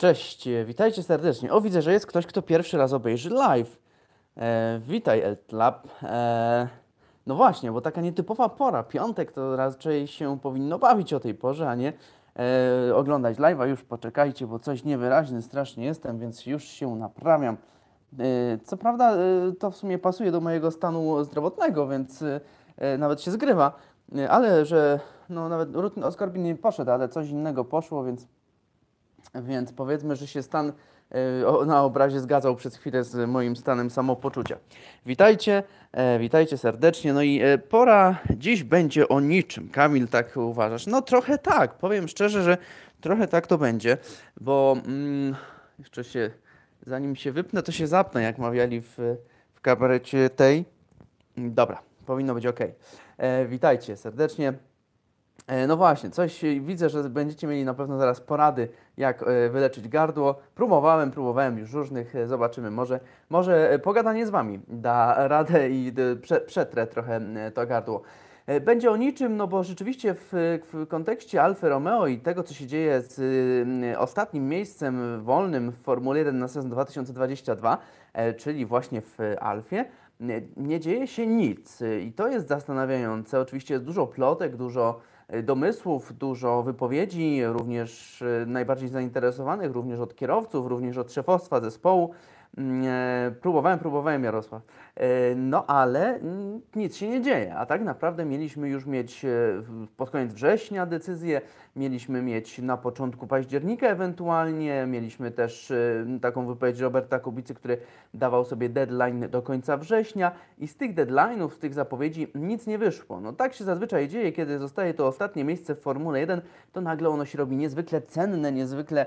Cześć, e, witajcie serdecznie. O, widzę, że jest ktoś, kto pierwszy raz obejrzy live. E, witaj, Eltlab. E, no właśnie, bo taka nietypowa pora, piątek, to raczej się powinno bawić o tej porze, a nie e, oglądać live'a. Już poczekajcie, bo coś niewyraźny strasznie jestem, więc już się naprawiam. E, co prawda, e, to w sumie pasuje do mojego stanu zdrowotnego, więc e, nawet się zgrywa, ale że no, nawet Rutyn Oskarbin nie poszedł, ale coś innego poszło, więc więc powiedzmy, że się stan y, na obrazie zgadzał przez chwilę z moim stanem samopoczucia. Witajcie, e, witajcie serdecznie. No i e, pora dziś będzie o niczym. Kamil, tak uważasz? No trochę tak. Powiem szczerze, że trochę tak to będzie, bo mm, jeszcze się, zanim się wypnę, to się zapnę, jak mawiali w, w kabarecie tej. Dobra, powinno być ok. E, witajcie serdecznie. E, no właśnie, coś e, widzę, że będziecie mieli na pewno zaraz porady, jak e, wyleczyć gardło. Próbowałem, próbowałem już różnych, zobaczymy, może, może pogadanie z Wami da radę i przetrę trochę to gardło. Będzie o niczym, no bo rzeczywiście w, w, kontekście Alfa Romeo i tego, co się dzieje z mm, ostatnim miejscem wolnym w Formule 1 na sezon 2022, czyli właśnie w Alfie, nie dzieje się nic. I to jest zastanawiające. Oczywiście jest dużo plotek, dużo Y, domysłów, dużo wypowiedzi, również y, najbardziej zainteresowanych, również od kierowców, również od szefostwa zespołu. Mm, e, próbowałem, próbowałem, Jarosław. E, no ale mm, nic się nie dzieje, a tak naprawdę mieliśmy już mieć e, pod koniec września decyzję, mieliśmy mieć na początku października ewentualnie. Mieliśmy też y, taką wypowiedź Roberta Kubicy, który dawał sobie deadline do końca września i z tych deadline'ów, z tych zapowiedzi nic nie wyszło. No tak się zazwyczaj dzieje, kiedy zostaje to ostatnie miejsce w Formule 1, to nagle ono się robi niezwykle cenne, niezwykle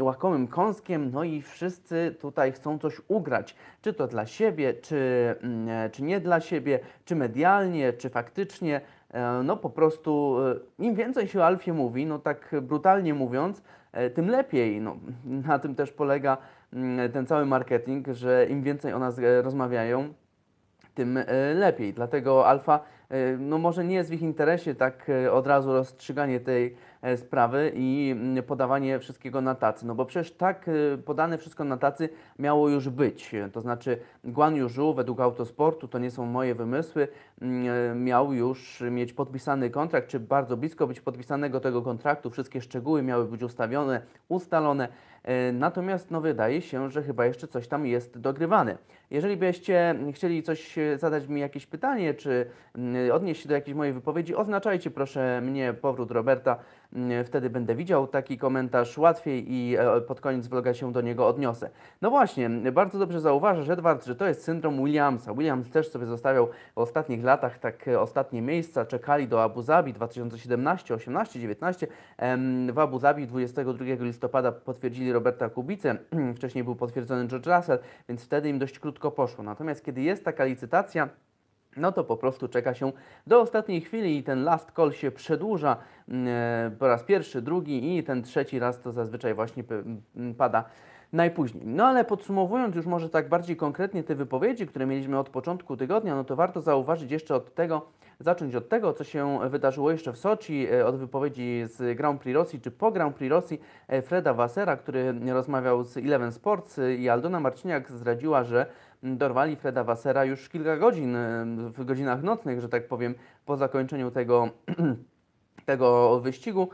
y, łakomym kąskiem, no i wszyscy tutaj chcą coś ugrać. Czy to dla siebie, czy, mm, e, czy nie dla siebie, czy medialnie, czy faktycznie. E, no po prostu e, im więcej się o Alfie mówi, no tak brutalnie mówiąc, e, tym lepiej. No, na tym też polega mm, ten cały marketing, że im więcej o nas rozmawiają, tym lepiej. Dlatego Alfa, no może nie jest w ich interesie tak od razu rozstrzyganie tej E, sprawy i mm, podawanie wszystkiego na tacy. No bo przecież tak e, podane wszystko na tacy miało już być. To znaczy Guan Yuzhu według Autosportu, to nie są moje wymysły, mm, e, miał już mieć podpisany kontrakt, czy bardzo blisko być podpisanego tego kontraktu. Wszystkie szczegóły miały być ustawione, ustalone. E, natomiast no, wydaje się, że chyba jeszcze coś tam jest dogrywane. Jeżeli byście chcieli coś e, zadać mi jakieś pytanie, czy e, odnieść się do jakiejś mojej wypowiedzi, oznaczajcie proszę mnie powrót Roberta. Wtedy będę widział taki komentarz łatwiej i pod koniec vloga się do niego odniosę. No właśnie, bardzo dobrze zauważasz, Edward, że to jest syndrom Williamsa. Williams też sobie zostawiał w ostatnich latach tak ostatnie miejsca. Czekali do Abu Zabi 2017, 18, 19. W Abu Zabi 22 listopada potwierdzili Roberta Kubicę, wcześniej był potwierdzony George Russell, więc wtedy im dość krótko poszło. Natomiast kiedy jest taka licytacja, no to po prostu czeka się do ostatniej chwili i ten last call się przedłuża mm, e, po raz pierwszy, drugi i ten trzeci raz to zazwyczaj właśnie pada najpóźniej. No ale podsumowując już może tak bardziej konkretnie te wypowiedzi, które mieliśmy od początku tygodnia, no to warto zauważyć jeszcze od tego, zacząć od tego, co się wydarzyło jeszcze w Soczi, e, od wypowiedzi z Grand Prix Rosji czy po Grand Prix Rosji e, Freda Wassera, który rozmawiał z Eleven Sports e, i Aldona Marciniak zdradziła, że dorwali Freda Wassera już kilka godzin, w godzinach nocnych, że tak powiem, po zakończeniu tego tego wyścigu,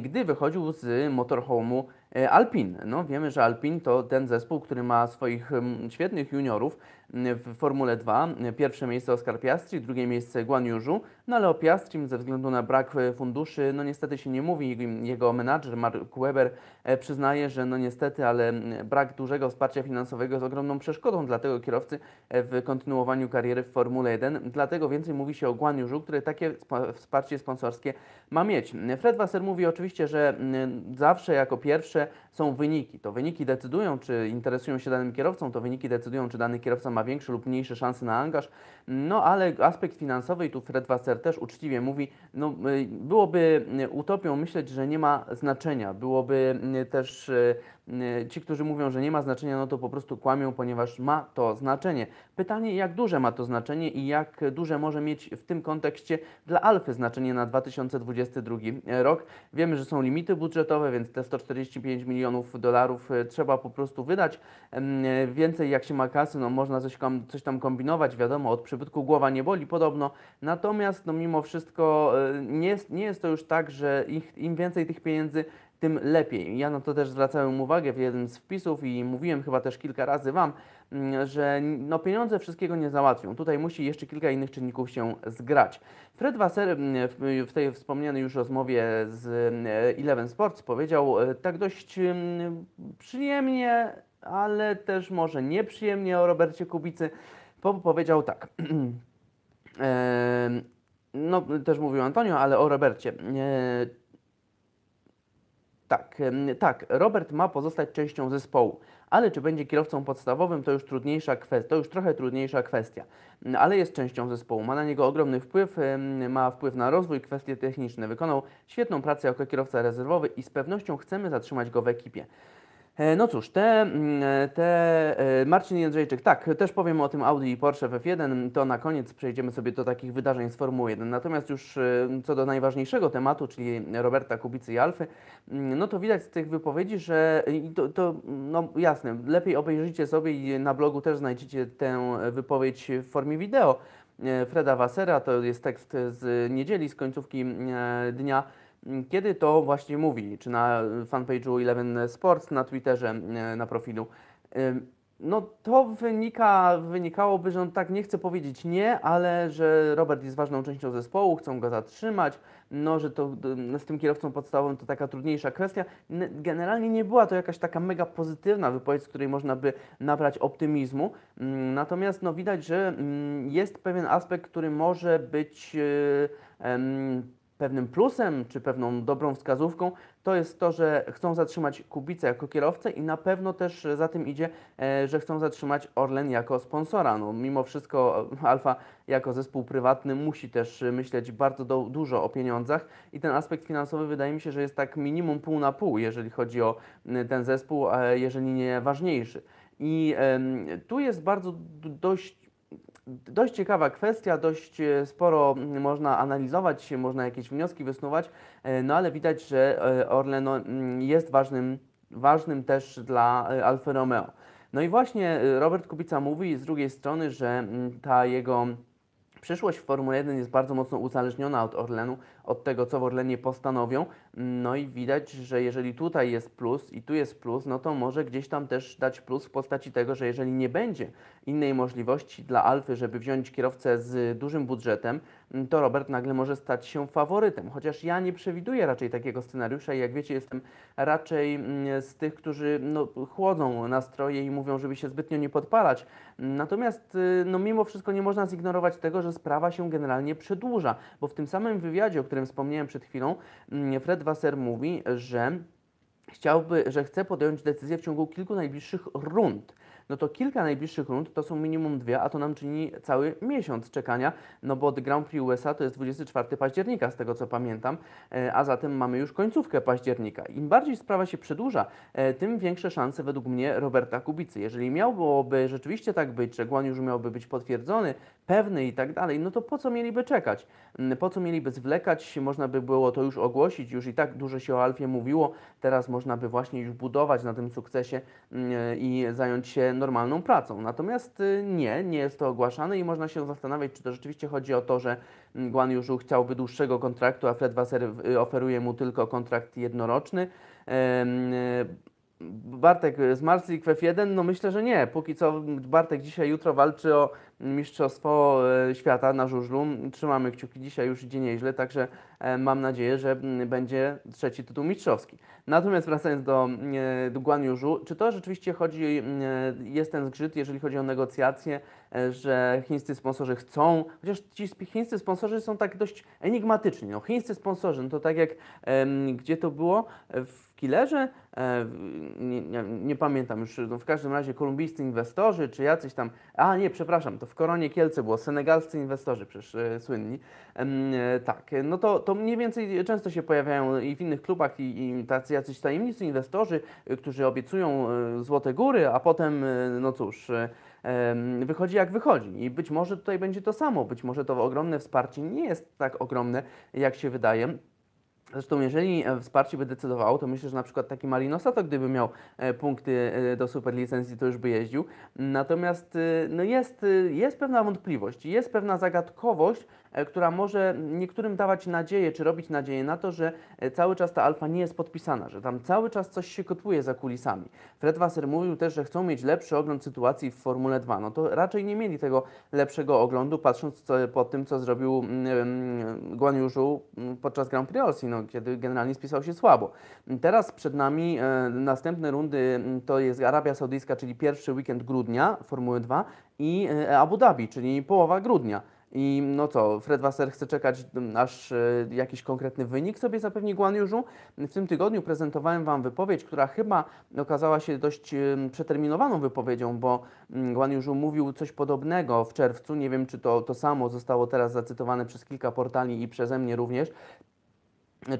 gdy wychodził z motorhomu E, Alpin. No, wiemy, że Alpin to ten zespół, który ma swoich mm, świetnych juniorów, w Formule 2. Pierwsze miejsce Oscar Piastri, drugie miejsce Guan no ale o Piastrim ze względu na brak e, funduszy, no niestety się nie mówi. Jego menadżer Mark Webber e, przyznaje, że no niestety, ale brak dużego wsparcia finansowego jest ogromną przeszkodą dla tego kierowcy e, w kontynuowaniu kariery w Formule 1. Dlatego więcej mówi się o Guan który takie wsparcie sponsorskie ma mieć. Fred Wasser mówi oczywiście, że zawsze jako pierwsze są wyniki. To wyniki decydują, czy interesują się danym kierowcą, to wyniki decydują, czy dany kierowca ma ma większe lub mniejsze szanse na angaż. No ale aspekt finansowy, i tu Fred Wasser też uczciwie mówi, no, y, byłoby y, utopią myśleć, że nie ma znaczenia. Byłoby y, też Y, ci, którzy mówią, że nie ma znaczenia, no to po prostu kłamią, ponieważ ma to znaczenie. Pytanie, jak duże ma to znaczenie i jak duże może mieć w tym kontekście dla Alfy znaczenie na 2022 rok. Wiemy, że są limity budżetowe, więc te 145 milionów dolarów y, trzeba po prostu wydać. Y, więcej jak się ma kasy, no można coś, coś tam kombinować, wiadomo, od przybytku głowa nie boli podobno. Natomiast no mimo wszystko nie jest, nie jest to już tak, że ich, im więcej tych pieniędzy tym lepiej. Ja na to też zwracałem uwagę w jednym z wpisów i mówiłem chyba też kilka razy Wam, mm, że no pieniądze wszystkiego nie załatwią. Tutaj musi jeszcze kilka innych czynników się zgrać. Fred Wasser mm, w tej wspomnianej już rozmowie z mm, Eleven Sports powiedział e, tak dość przyjemnie, ale też może nieprzyjemnie o Robercie Kubicy. Powiedział tak. E, no, też mówił Antonio, ale o Robercie. E, tak, tak, Robert ma pozostać częścią zespołu, ale czy będzie kierowcą podstawowym, to już trudniejsza kwestia, to już trochę trudniejsza kwestia, ale jest częścią zespołu, ma na niego ogromny wpływ, ma wpływ na rozwój, kwestie techniczne, wykonał świetną pracę jako kierowca rezerwowy i z pewnością chcemy zatrzymać go w ekipie. E, no cóż, te, mm, e, te e, Marcin Jędrzejczyk, tak, też powiem o tym Audi i Porsche w F1, to na koniec przejdziemy sobie do takich wydarzeń z Formuły 1. Natomiast już co do najważniejszego tematu, czyli Roberta Kubicy i Alfy, mm, no to widać z tych wypowiedzi, że to, to no jasne, lepiej obejrzyjcie sobie i na blogu też znajdziecie tę wypowiedź w formie wideo Freda Wassera, to jest tekst z niedzieli, z końcówki dnia Mm, kiedy to właśnie mówi, czy na fanpage'u Eleven Sports, na Twitterze, e, na profilu. No to wynika, wynikałoby, że on tak nie chce powiedzieć nie, ale że Robert jest ważną częścią zespołu, chcą go zatrzymać, no że to z tym kierowcą podstawowym to taka trudniejsza kwestia. Generalnie nie była to jakaś taka mega pozytywna wypowiedź, z której można by nabrać optymizmu. Mm, natomiast no widać, że mm, jest pewien aspekt, który może być e, pewnym plusem czy pewną dobrą wskazówką to jest to, że chcą zatrzymać Kubicę jako kierowcę i na pewno też za tym idzie, e, że chcą zatrzymać Orlen jako sponsora. No, mimo wszystko e, Alfa jako zespół prywatny musi też myśleć bardzo do, dużo o pieniądzach i ten aspekt finansowy wydaje mi się, że jest tak minimum pół na pół, jeżeli chodzi o e, ten zespół, jeżeli nie ważniejszy. I tu jest bardzo dość dość ciekawa kwestia, dość e, sporo można analizować, można jakieś wnioski wysnuwać, e, no ale widać, że e, Orlen no, mm, jest ważnym, ważnym też dla Alfa Romeo. No i właśnie Robert Kubica mówi z drugiej strony, że mm, ta jego przyszłość w Formule 1 jest bardzo mocno uzależniona od Orlenu, od tego, co w Orlenie postanowią. No i widać, że jeżeli tutaj jest plus i tu jest plus, no to może gdzieś tam też dać plus w postaci tego, że jeżeli nie będzie innej możliwości dla Alfy, żeby wziąć kierowcę z dużym budżetem, to Robert nagle może stać się faworytem. Chociaż ja nie przewiduję raczej takiego scenariusza i jak wiecie, jestem raczej mm, z tych, którzy no, chłodzą nastroje i mówią, żeby się zbytnio nie podpalać. Natomiast y, no, mimo wszystko nie można zignorować tego, że sprawa się generalnie przedłuża, bo w tym samym wywiadzie, o którym którym wspomniałem przed chwilą, mm, Fred Wasser mówi, że chciałby, że chce podjąć decyzję w ciągu kilku najbliższych rund. No to kilka najbliższych rund to są minimum dwie, a to nam czyni cały miesiąc czekania, no bo od Grand Prix USA to jest 24 października, z tego co pamiętam, e, a zatem mamy już końcówkę października. Im bardziej sprawa się przedłuża, e, tym większe szanse według mnie Roberta Kubicy. Jeżeli miałoby rzeczywiście tak być, że Guan już miałby być potwierdzony pewny i tak dalej, no to po co mieliby czekać? Mm, po co mieliby zwlekać? Można by było to już ogłosić, już i tak dużo się o Alfie mówiło, teraz można by właśnie już budować na tym sukcesie mm, i zająć się normalną pracą. Natomiast y, nie, nie jest to ogłaszane i można się zastanawiać, czy to rzeczywiście chodzi o to, że mm, Guan Yushu chciałby dłuższego kontraktu, a Fred Wasser y, oferuje mu tylko kontrakt jednoroczny. Y, Bartek z Marslik w F1? No myślę, że nie. Póki co Bartek dzisiaj, jutro walczy o Mistrzostwo e, Świata na żużlu. Trzymamy kciuki, dzisiaj już idzie nieźle, także e, mam nadzieję, że będzie trzeci tytuł mistrzowski. Natomiast wracając do, e, do czy to rzeczywiście chodzi, jest ten zgrzyt, jeżeli chodzi o negocjacje, że chińscy sponsorzy chcą, chociaż ci chińscy sponsorzy są tak dość enigmatyczni. No, chińscy sponsorzy, no to tak jak, gdzie to było, w Killerze, nie, nie, nie pamiętam już, no w każdym razie kolumbijscy inwestorzy, czy jacyś tam, a nie, przepraszam, to w Koronie Kielce było, senegalscy inwestorzy przecież e, słynni, e, tak, no to, to mniej więcej często się pojawiają i w innych klubach i, i tacy jacyś tajemnicy inwestorzy, e, którzy obiecują e, złote góry, a potem, e, no cóż wychodzi jak wychodzi. I być może tutaj będzie to samo, być może to ogromne wsparcie nie jest tak ogromne, jak się wydaje. Zresztą jeżeli e, wsparcie by decydowało, to myślę, że na przykład taki Marinosa, to gdyby miał e, punkty e, do superlicencji, to już by jeździł. Natomiast no jest, jest pewna wątpliwość, jest pewna zagadkowość, E, która może niektórym dawać nadzieję, czy robić nadzieję na to, że e, cały czas ta alfa nie jest podpisana, że tam cały czas coś się kotłuje za kulisami. Fred Wasser mówił też, że chcą mieć lepszy ogląd sytuacji w Formule 2. No to raczej nie mieli tego lepszego oglądu, patrząc co, po tym, co zrobił hmm, podczas Grand Prix Rosji, no, kiedy generalnie spisał się słabo. Teraz przed nami e, następne rundy mm, to jest Arabia Saudyjska, czyli pierwszy weekend grudnia Formuły 2 i e, Abu Dhabi, czyli połowa grudnia. I no co, Fred Wasser chce czekać, aż e, jakiś konkretny wynik sobie zapewni Guanjużu. W tym tygodniu prezentowałem Wam wypowiedź, która chyba okazała się dość przeterminowaną wypowiedzią, bo Guanjużu mówił coś podobnego w czerwcu. Nie wiem, czy to, to samo zostało teraz zacytowane przez kilka portali i przeze mnie również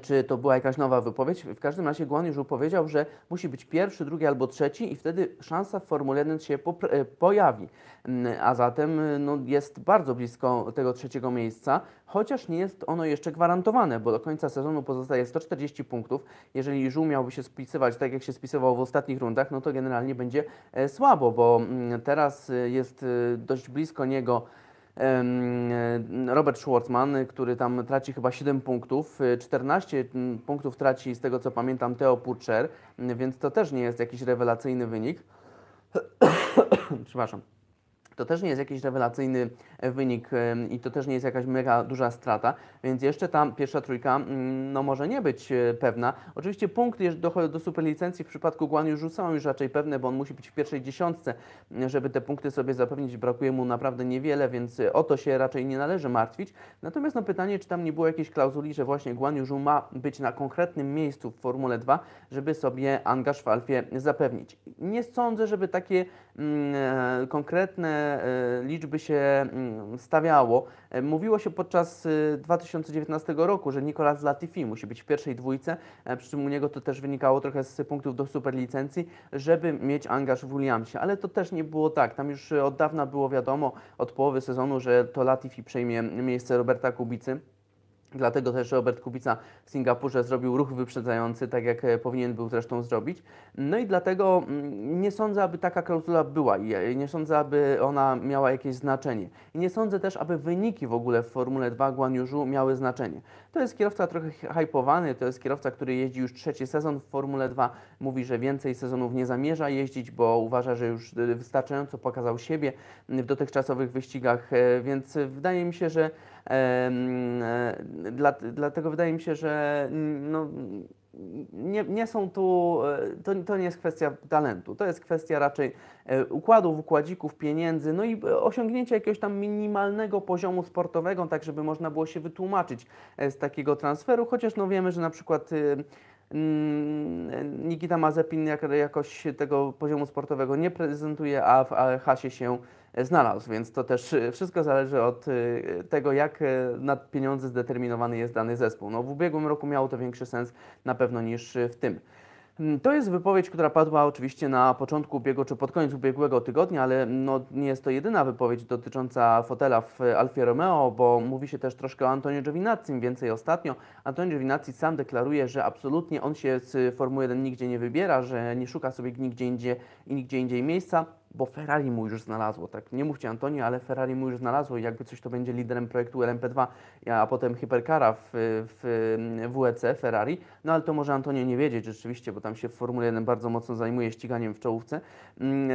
czy to była jakaś nowa wypowiedź. W każdym razie Guan już powiedział, że musi być pierwszy, drugi albo trzeci i wtedy szansa w Formule 1 się e, pojawi. Mm, a zatem e, no, jest bardzo blisko tego trzeciego miejsca, chociaż nie jest ono jeszcze gwarantowane, bo do końca sezonu pozostaje 140 punktów. Jeżeli Żół miałby się spisywać tak, jak się spisywał w ostatnich rundach, no to generalnie będzie e, słabo, bo mm, teraz jest dość blisko niego E, Robert Schwartzman, który tam traci chyba 7 punktów, 14 e, punktów traci z tego co pamiętam Theo Purcher, więc to też nie jest jakiś rewelacyjny wynik. Przepraszam. To też nie jest jakiś rewelacyjny e, wynik e, i to też nie jest jakaś mega duża strata, więc jeszcze ta pierwsza trójka mm, no może nie być e, pewna. Oczywiście punkty do, do superlicencji w przypadku Guan są już raczej pewne, bo on musi być w pierwszej dziesiątce, mm, żeby te punkty sobie zapewnić. Brakuje mu naprawdę niewiele, więc o to się raczej nie należy martwić. Natomiast no pytanie, czy tam nie było jakiejś klauzuli, że właśnie Guan ma być na konkretnym miejscu w Formule 2, żeby sobie angaż w Alfie zapewnić. Nie sądzę, żeby takie Mm, e, konkretne e, liczby się mm, stawiało. E, mówiło się podczas 2019 roku, że Nicolas Latifi musi być w pierwszej dwójce, przy czym u niego to też wynikało trochę z punktów do superlicencji, żeby mieć angaż w Williamsie, ale to też nie było tak. Tam już od dawna było wiadomo, od połowy sezonu, że to Latifi przejmie miejsce Roberta Kubicy. Dlatego też Robert Kubica w Singapurze zrobił ruch wyprzedzający, tak jak e, powinien był zresztą zrobić. No i dlatego mm, nie sądzę, aby taka klauzula była i e, nie sądzę, aby ona miała jakieś znaczenie. I nie sądzę też, aby wyniki w ogóle w Formule 2 Guanjużu miały znaczenie. To jest kierowca trochę hypowany, to jest kierowca, który jeździ już trzeci sezon w Formule 2. Mówi, że więcej sezonów nie zamierza jeździć, bo uważa, że już wystarczająco pokazał siebie w dotychczasowych wyścigach, e, więc wydaje mi się, że e, dlatego wydaje mi się, że no, nie, nie, są tu, e, to, to nie jest kwestia talentu, to jest kwestia raczej e, układów, układzików, pieniędzy, no i e, osiągnięcia jakiegoś tam minimalnego poziomu sportowego, tak żeby można było się wytłumaczyć z takiego transferu, chociaż no wiemy, że na przykład y, mm, Nikita Mazepin jakoś tego poziomu sportowego nie prezentuje, a w AHS-ie się E, znalazł. Więc to też e, wszystko zależy od e, tego, jak na pieniądze zdeterminowany jest dany zespół. No, w ubiegłym roku miało to większy sens na pewno niż w tym. Mm, to jest wypowiedź, która padła oczywiście na początku ubiegłego czy pod koniec ubiegłego tygodnia, ale no, nie jest to jedyna wypowiedź dotycząca fotela w Alfie Romeo, bo mówi się też troszkę o Antonio Giovinazzi, więcej ostatnio. Antonio Giovinazzi sam deklaruje, że absolutnie on się z Formuły 1 nigdzie nie wybiera, że nie szuka sobie nigdzie indziej, nigdzie indziej miejsca bo Ferrari mu już znalazło, tak? Nie mówcie Antoni, ale Ferrari mu już znalazło i jakby coś to będzie liderem projektu LMP2, a potem Hypercara w, w WEC Ferrari. No ale to może Antonio nie wiedzieć rzeczywiście, bo tam się w Formule 1 bardzo mocno zajmuje ściganiem w czołówce. Mm,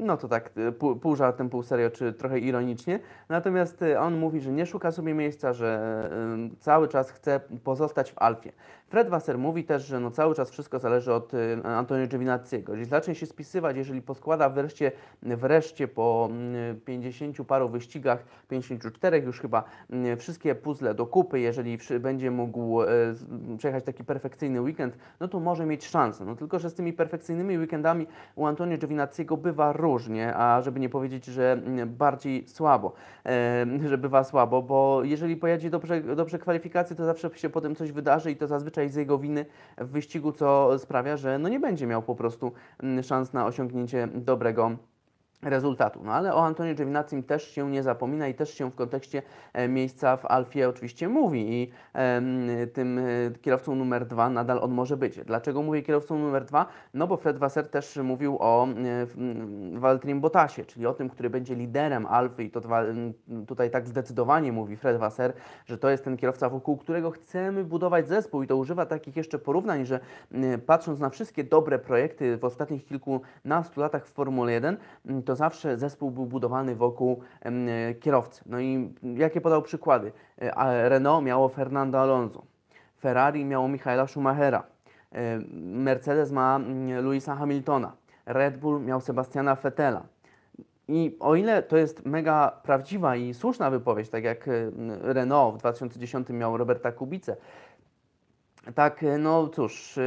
e, no to tak, pół, pół żartem, pół serio, czy trochę ironicznie. Natomiast e, on mówi, że nie szuka sobie miejsca, że e, cały czas chce pozostać w Alfie. Fred Wasser mówi też, że no cały czas wszystko zależy od y, Antonio Giovinazziego. Jeśli zacznie się spisywać, jeżeli poskłada wreszcie, wreszcie po 50 mm, paru wyścigach, 54 już chyba, mm, wszystkie puzzle do kupy, jeżeli będzie mógł e, mm, przejechać taki perfekcyjny weekend, no to może mieć szansę. No tylko, że z tymi perfekcyjnymi weekendami u Antonio Giovinazziego bywa różnie, a żeby nie powiedzieć, że bardziej słabo, e, że bywa słabo, bo jeżeli pojedzie dobrze, dobrze kwalifikacje, to zawsze się potem coś wydarzy i to zazwyczaj z jego winy w wyścigu, co sprawia, że no nie będzie miał po prostu mm, szans na osiągnięcie dobrego rezultatu. No ale o Antonie Giovinazzi też się nie zapomina i też się w kontekście e, miejsca w Alfie oczywiście mówi i tym e, kierowcą numer dwa nadal on może być. Dlaczego mówię kierowcą numer dwa? No bo Fred Wasser też mówił o e, Waltrim Valtterim Bottasie, czyli o tym, który będzie liderem Alfy i to tutaj tak zdecydowanie mówi Fred Wasser, że to jest ten kierowca, wokół którego chcemy budować zespół i to używa takich jeszcze porównań, że patrząc na wszystkie dobre projekty w ostatnich kilkunastu latach w Formule 1, to zawsze zespół był budowany wokół e, kierowcy. No i jakie podał przykłady? E, Renault miało Fernando Alonso, Ferrari miało Michaela Schumachera, e, Mercedes ma mm, Louisa Hamiltona, Red Bull miał Sebastiana Vettela. I o ile to jest mega prawdziwa i słuszna wypowiedź, tak jak mm, Renault w 2010 miał Roberta Kubica, tak no cóż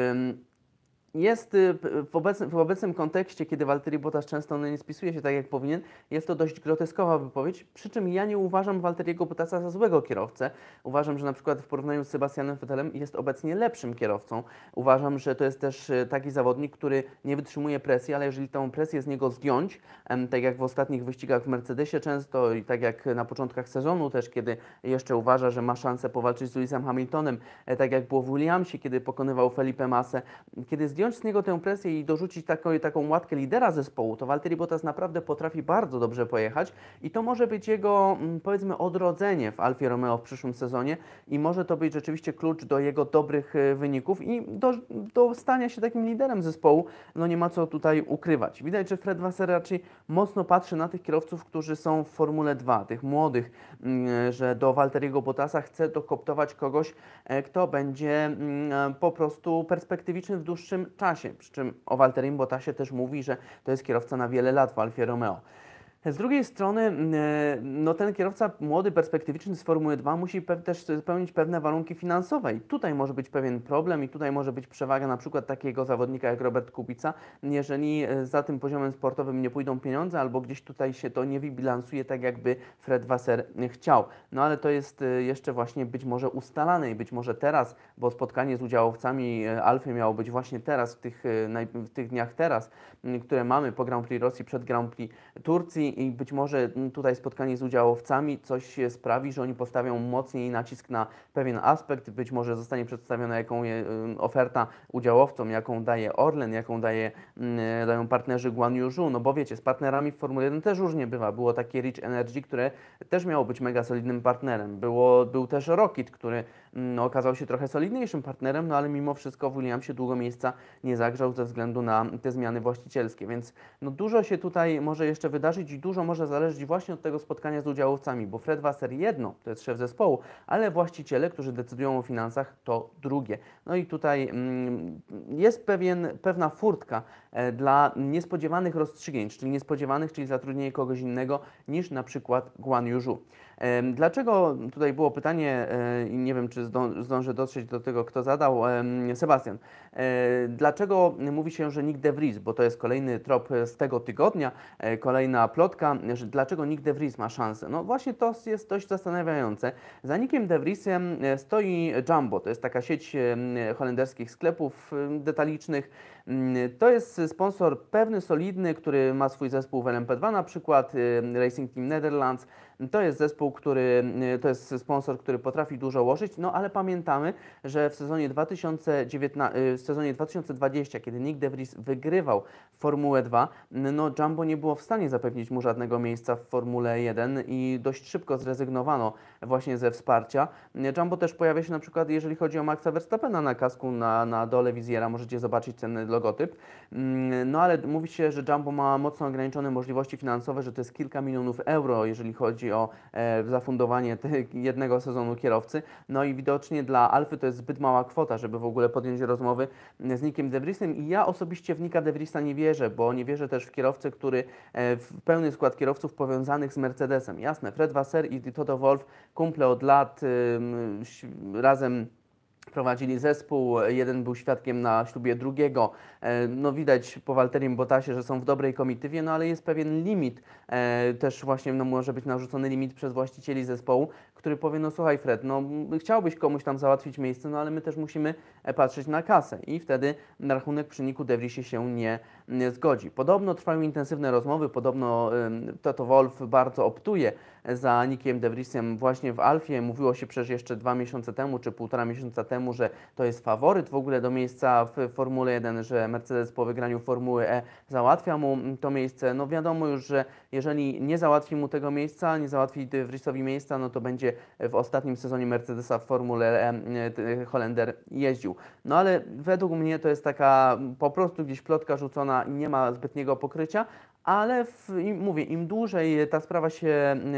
jest y, w obecnym, w obecnym kontekście, kiedy Walteri Bottas często nie spisuje się tak, jak powinien, jest to dość groteskowa wypowiedź, przy czym ja nie uważam Walteriego Bottasa za złego kierowcę. Uważam, że na przykład w porównaniu z Sebastianem Vettelem jest obecnie lepszym kierowcą. Uważam, że to jest też y, taki zawodnik, który nie wytrzymuje presji, ale jeżeli tą presję z niego zdjąć, tak jak w ostatnich wyścigach w Mercedesie często i tak jak na początkach sezonu też, kiedy jeszcze uważa, że ma szansę powalczyć z Lewisem Hamiltonem, e, tak jak było w Williamsie, kiedy pokonywał Felipe Massę, kiedy zdjąć zdjąć z niego tę presję i dorzucić taką, taką łatkę lidera zespołu, to Valtteri Bottas naprawdę potrafi bardzo dobrze pojechać i to może być jego, mm, powiedzmy, odrodzenie w Alfie Romeo w przyszłym sezonie i może to być rzeczywiście klucz do jego dobrych e, wyników i do, do stania się takim liderem zespołu. No nie ma co tutaj ukrywać. Widać, że Fred Wasseracci mocno patrzy na tych kierowców, którzy są w Formule 2, tych młodych, mm, że do Walteriego Bottasa chce dokoptować kogoś, e, kto będzie mm, e, po prostu perspektywiczny w dłuższym czasie. Przy czym o Walterim Bottasie też mówi, że to jest kierowca na wiele lat w Alfie Romeo. Z drugiej strony, mm, e, no ten kierowca młody, perspektywiczny z Formuły 2 musi też spełnić pewne warunki finansowe i tutaj może być pewien problem i tutaj może być przewaga na przykład takiego zawodnika jak Robert Kubica, jeżeli e, za tym poziomem sportowym nie pójdą pieniądze albo gdzieś tutaj się to nie wybilansuje tak jakby Fred Wasser chciał. No ale to jest e, jeszcze właśnie być może ustalane i być może teraz, bo spotkanie z udziałowcami Alfy miało być właśnie teraz, w tych, w tych dniach teraz, które mamy po Grand Prix Rosji przed Grand Prix Turcji, i, być może tutaj spotkanie z udziałowcami coś się sprawi, że oni postawią mocniej nacisk na pewien aspekt, być może zostanie przedstawiona jaką je, y, oferta udziałowcom, jaką daje Orlen, jaką daje, y, dają partnerzy Guanyu no bo wiecie, z partnerami w Formule 1 też różnie bywa. Było takie Rich Energy, które też miało być mega solidnym partnerem. Było, był też Rocket, który mm, no, okazał się trochę solidniejszym partnerem, no ale mimo wszystko William się długo miejsca nie zagrzał ze względu na te zmiany właścicielskie, więc no, dużo się tutaj może jeszcze wydarzyć dużo może zależeć właśnie od tego spotkania z udziałowcami, bo Fred Wasser jedno, to jest szef zespołu, ale właściciele, którzy decydują o finansach, to drugie. No i tutaj mm, jest pewien, pewna furtka e, dla niespodziewanych rozstrzygnięć, czyli niespodziewanych, czyli zatrudnienie kogoś innego niż na przykład Guan Yuzhu. dlaczego, tutaj było pytanie, e, i nie wiem czy zdążę dotrzeć do tego, kto zadał, Sebastian, e, dlaczego mówi się, że Nick Devries, bo to jest kolejny trop z tego tygodnia, kolejna plotka, że dlaczego Nick Devries ma szansę. No właśnie to jest dość zastanawiające. Za Nickiem Devriesem e, stoi Jumbo, to jest taka sieć e, holenderskich sklepów e, detalicznych. Mm, to jest sponsor pewny, solidny, który ma swój zespół w LMP2 na przykład, Racing Team Netherlands, to jest zespół, który y, to jest sponsor, który potrafi dużo łożyć, no ale pamiętamy, że w sezonie, 2019, y, w sezonie 2020, kiedy Nick DeVries wygrywał Formułę 2, no Jumbo nie było w stanie zapewnić mu żadnego miejsca w Formule 1 i dość szybko zrezygnowano właśnie ze wsparcia. Jumbo też pojawia się na przykład, jeżeli chodzi o Maxa Verstappena na kasku, na, na dole wizjera możecie zobaczyć ten logotyp. Mm, no ale mówi się, że Jumbo ma mocno ograniczone możliwości finansowe, że to jest kilka milionów euro, jeżeli chodzi o e, zafundowanie jednego sezonu kierowcy. No i widocznie dla Alfy to jest zbyt mała kwota, żeby w ogóle podjąć rozmowy e, z Nikiem Devrisem i ja osobiście w Nika Devrisa nie wierzę, bo nie wierzę też w kierowcę, który e, w pełny skład kierowców powiązanych z Mercedesem. Jasne, Fred Wasser i Toto Wolf, kumple od lat razem prowadzili zespół, jeden był świadkiem na ślubie drugiego. E, no widać po Walterim Botasie, że są w dobrej komitywie, no ale jest pewien limit, e, też właśnie no, może być narzucony limit przez właścicieli zespołu, który powie, no słuchaj Fred, no chciałbyś komuś tam załatwić miejsce, no ale my też musimy e, patrzeć na kasę i wtedy rachunek przy Niku Devrisie się nie, nie zgodzi. Podobno trwają intensywne rozmowy, podobno ym, Toto Wolf bardzo optuje e, za Nikiem Devrisem właśnie w Alfie. Mówiło się przecież jeszcze dwa miesiące temu, czy półtora miesiąca temu, że to jest faworyt w ogóle do miejsca w Formule 1, że Mercedes po wygraniu Formuły E załatwia mu mm, to miejsce. No wiadomo już, że jeżeli nie załatwi mu tego miejsca, nie załatwi Devrisowi miejsca, no to będzie w ostatnim sezonie Mercedesa w Formule E, e Holender jeździł. No ale według mnie to jest taka po prostu gdzieś plotka rzucona, nie ma zbytniego pokrycia, ale w, im, mówię, im dłużej ta sprawa się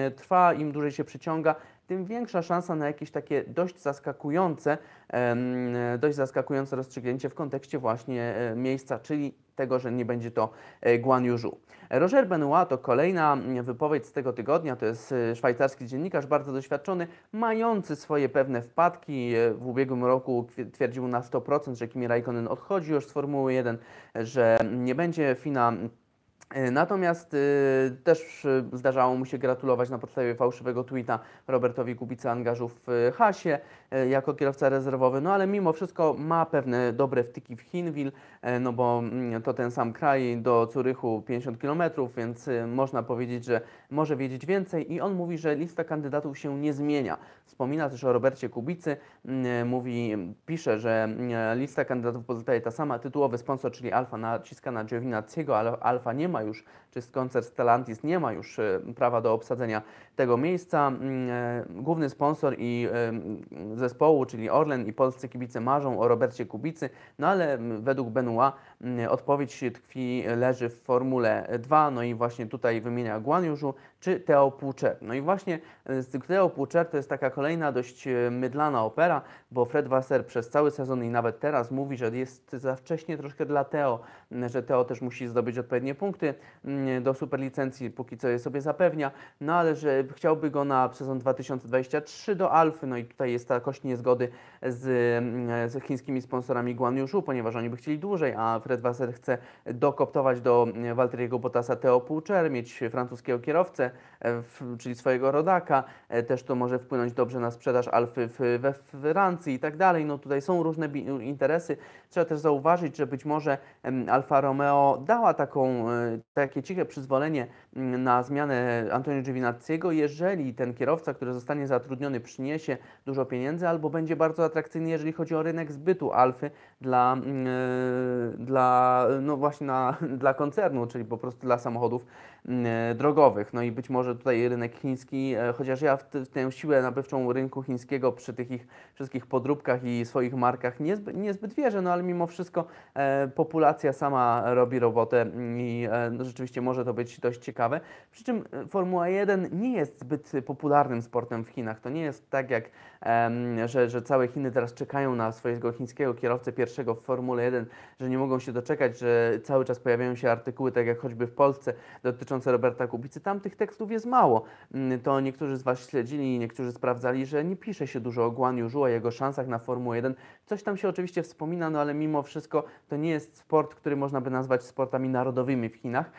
e, trwa, im dłużej się przyciąga, tym większa szansa na jakieś takie dość zaskakujące, dość zaskakujące rozstrzygnięcie w kontekście właśnie e, miejsca, czyli tego, że nie będzie to e, Guanjużu. Roger Benoit to kolejna wypowiedź z tego tygodnia, to jest e, szwajcarski dziennikarz bardzo doświadczony, mający swoje pewne wpadki. W ubiegłym roku twierdził na 100%, że Kimi Raikkonen odchodzi już z Formuły 1, że nie będzie Fina E, natomiast e, też e, zdarzało mu się gratulować na podstawie fałszywego tweeta Robertowi Kubicy angażu w hasie. E, jako kierowca rezerwowy, no ale mimo wszystko ma pewne dobre wtyki w Chinwil, e, no bo mm, to ten sam kraj do Curychu 50 km, więc e, można powiedzieć, że może wiedzieć więcej i on mówi, że lista kandydatów się nie zmienia. Wspomina też o Robercie Kubicy, mm, mówi, pisze, że mm, lista kandydatów pozostaje ta sama, tytułowy sponsor, czyli Alfa naciska na Giovinazziego, ale Alfa nie ma już, czy koncert Stellantis nie ma już prawa do obsadzenia tego miejsca. Główny sponsor i zespołu, czyli Orlen i polscy kibice marzą o Robercie Kubicy, no ale mm, według Benoit mm, odpowiedź tkwi, leży w Formule 2, no i właśnie tutaj wymienia Guaniuszu czy Teo Pulcher. No i właśnie y, Teo Pulcher to jest taka kolejna dość y, mydlana opera, bo Fred Wasser przez cały sezon i nawet teraz mówi, że jest za wcześnie troszkę dla Teo, że Teo też musi zdobyć odpowiednie punkty mm, do superlicencji, póki co je sobie zapewnia, no ale że chciałby go na sezon 2023 do Alfy, no i tutaj jest ta kość niezgody z, mm, z chińskimi sponsorami Guanjuszu, ponieważ oni by chcieli dłużej, a Fred Wasser chce dokoptować do mm, Walteriego Bottasa Teo Pulcher, mieć francuskiego kierowcę, e, w, czyli swojego rodaka, e, też to może wpłynąć dobrze na sprzedaż Alfy w, we Francji i tak dalej, no tutaj są różne interesy, trzeba też zauważyć, że być może Alfa Alfa Romeo dała taką, e, takie ciche przyzwolenie mm, na zmianę Antonio Giovinazziego, jeżeli ten kierowca, który zostanie zatrudniony, przyniesie dużo pieniędzy albo będzie bardzo atrakcyjny, jeżeli chodzi o rynek zbytu Alfy, dla, mm, e, dla, no właśnie na, dla koncernu, czyli po prostu dla samochodów mm, e, drogowych. No i być może tutaj rynek chiński, e, chociaż ja w, tę siłę nabywczą rynku chińskiego przy tych ich wszystkich podróbkach i swoich markach niezbyt, niezbyt wierzę, no ale mimo wszystko populacja sama robi robotę i no rzeczywiście może to być dość ciekawe. Przy czym Formuła 1 nie jest zbyt popularnym sportem w Chinach. To nie jest tak jak, że, że całe Chiny teraz czekają na swojego chińskiego kierowcę pierwszego pierwszego w Formule 1, że nie mogą się doczekać, że cały czas pojawiają się artykuły, tak jak choćby w Polsce, dotyczące Roberta Kubicy. Tam tych tekstów jest mało. Mm, to niektórzy z Was śledzili, niektórzy sprawdzali, że nie pisze się dużo o Guan żuła o jego szansach na Formułę 1. Coś tam się oczywiście wspomina, no ale mimo wszystko to nie jest sport, który można by nazwać sportami narodowymi w Chinach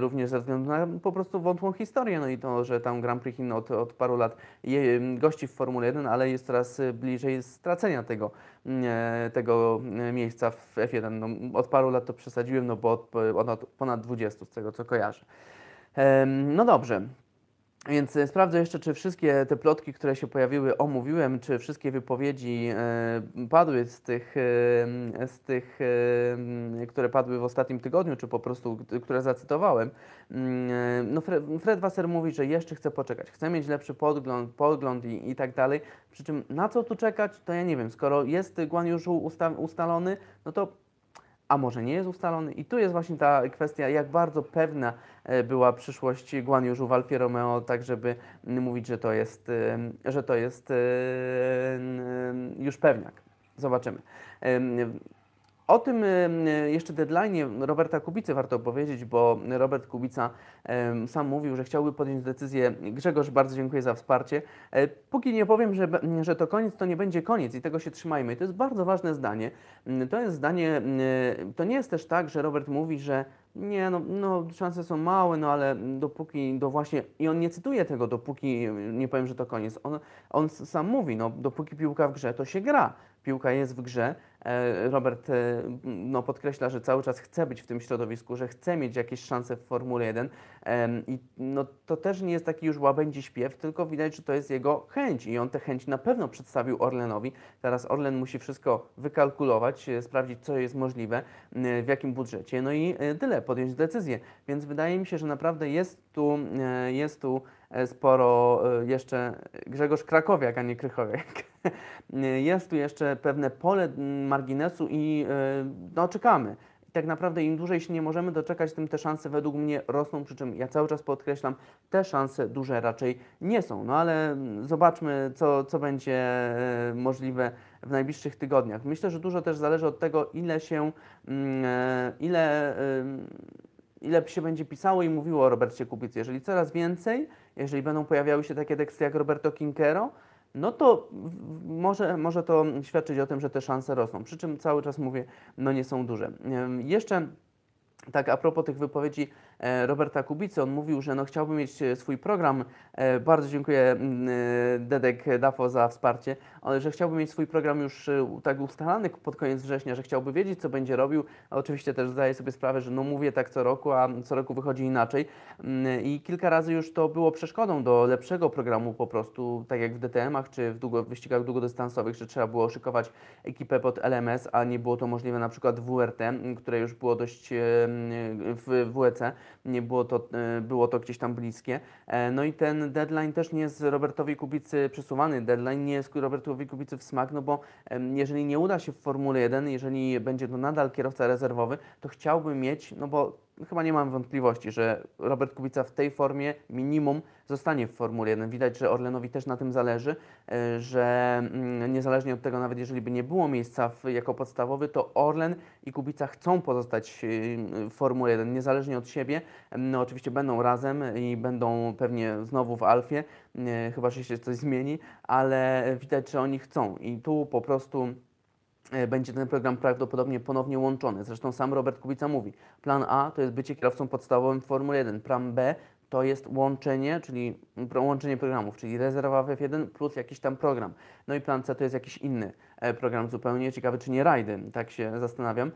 również ze względu na po prostu wątłą historię, no i to, że tam Grand Prix Chin od, od paru lat je, gości w Formule 1, ale jest coraz e, bliżej stracenia tego, mm, e, tego e, miejsca w F1. No, od paru lat to przesadziłem, no bo od, od ponad 20 z tego co kojarzę. No dobrze, więc e, sprawdzę jeszcze, czy wszystkie te plotki, które się pojawiły, omówiłem, czy wszystkie wypowiedzi e, padły z tych, e, z tych które padły w ostatnim tygodniu, czy po prostu, które zacytowałem. Mm, no Fred, Wasser mówi, że jeszcze chce poczekać, chce mieć lepszy podgląd, podgląd i, i tak dalej. Przy czym na co tu czekać, to ja nie wiem. Skoro jest Guan już usta ustalony, no to a może nie jest ustalony. I tu jest właśnie ta kwestia, jak bardzo pewna e, była przyszłość Guaniuszu w Alfie Romeo, tak żeby mówić, że to jest, e, że to jest e, już pewniak. Zobaczymy. O tym jeszcze deadline Roberta Kubicy warto powiedzieć, bo Robert Kubica sam mówił, że chciałby podjąć decyzję. Grzegorz, bardzo dziękuję za wsparcie. E, póki nie powiem, że, że to koniec, to nie będzie koniec i tego się trzymajmy. To jest bardzo ważne zdanie. Mm, to jest zdanie, mm, to nie jest też tak, że Robert mówi, że nie, no, no, szanse są małe, no ale dopóki, do właśnie, i on nie cytuje tego, dopóki, mm, nie powiem, że to koniec. On, on sam mówi, no dopóki piłka w grze, to się gra. Piłka jest w grze, E, Robert e, no, podkreśla, że cały czas chce być w tym środowisku, że chce mieć jakieś szanse w Formule 1, i no, to też nie jest taki już łabędzi śpiew, tylko widać, że to jest jego chęć i on tę chęć na pewno przedstawił Orlenowi. Teraz Orlen musi wszystko wykalkulować, e, sprawdzić, co jest możliwe, w jakim budżecie, no i e, tyle, podjąć decyzję. Więc wydaje mi się, że naprawdę jest tu, e, jest tu sporo jeszcze Grzegorz Krakowiak, a nie Krychowiak. Jest tu jeszcze pewne pole marginesu i no, czekamy tak naprawdę im dłużej się nie możemy doczekać, tym te szanse według mnie rosną, przy czym ja cały czas podkreślam, te szanse duże raczej nie są. No ale mm, zobaczmy, co, co będzie e, możliwe w najbliższych tygodniach. Myślę, że dużo też zależy od tego, ile się, mm, e, ile e, ile się będzie pisało i mówiło o Robercie Kubicy. Jeżeli coraz więcej, jeżeli będą pojawiały się takie teksty jak Roberto Kinkero, no to może, może to świadczyć o tym, że te szanse rosną. Przy czym cały czas mówię, no nie są duże. Jeszcze tak a propos tych wypowiedzi E, Roberta Kubicy. On mówił, że no chciałby mieć e, swój program. E, bardzo dziękuję mm, Dedek Dafo za wsparcie, ale że chciałby mieć swój program już tak ustalany pod koniec września, że chciałby wiedzieć, co będzie robił. Oczywiście też zdaję sobie sprawę, że no mówię tak co roku, a co roku wychodzi inaczej. Mm, I kilka razy już to było przeszkodą do lepszego programu po prostu, tak jak w DTM-ach czy w długo, wyścigach długodystansowych, że trzeba było szykować ekipę pod LMS, a nie było to możliwe na przykład w WRT, które już było dość w WEC nie było to, e, było to gdzieś tam bliskie. E, no i ten deadline też nie jest Robertowi Kubicy przesuwany, deadline nie jest Robertowi Kubicy w smak, no bo jeżeli nie uda się w Formule 1, jeżeli będzie to nadal kierowca rezerwowy, to chciałbym mieć, no bo chyba nie mam wątpliwości, że Robert Kubica w tej formie minimum zostanie w Formule 1. Widać, że Orlenowi też na tym zależy, e, że mm, niezależnie od tego, nawet jeżeli by nie było miejsca w, jako podstawowy, to Orlen i Kubica chcą pozostać e, w Formule 1, niezależnie od siebie. No, oczywiście będą razem i będą pewnie znowu w Alfie, e, chyba że się coś zmieni, ale widać, że oni chcą i tu po prostu E, będzie ten program prawdopodobnie ponownie łączony. Zresztą sam Robert Kubica mówi, plan A to jest bycie kierowcą podstawowym Formuły 1, plan B to jest łączenie, czyli łączenie programów, czyli rezerwa w F1 plus jakiś tam program. No i plan C to jest jakiś inny e, program zupełnie. Ciekawy czy nie rajdy, tak się zastanawiam.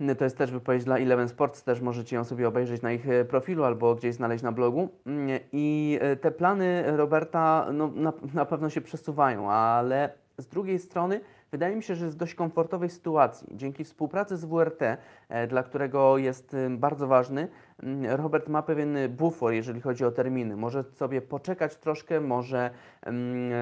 E, to jest też wypowiedź dla Eleven Sports, też możecie ją sobie obejrzeć na ich profilu albo gdzieś znaleźć na blogu. Mm, I te plany Roberta no, na, na pewno się przesuwają, ale z drugiej strony Wydaje mi się, że jest w dość komfortowej sytuacji. Dzięki współpracy z WRT, e, dla którego jest y, bardzo ważny, Mm, Robert ma pewien bufor, jeżeli chodzi o terminy. Może sobie poczekać troszkę, może mm,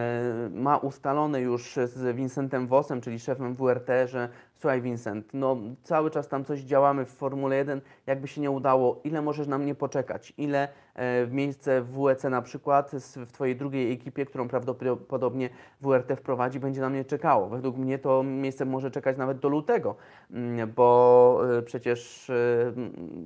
e, ma ustalone już z Vincentem Vosem, czyli szefem WRT, że słuchaj Vincent, no cały czas tam coś działamy w Formule 1, jakby się nie udało, ile możesz na mnie poczekać? Ile e, w miejsce w WEC na przykład w Twojej drugiej ekipie, którą prawdopodobnie WRT wprowadzi, będzie na mnie czekało? Według mnie to miejsce może czekać nawet do lutego, mm, bo e, przecież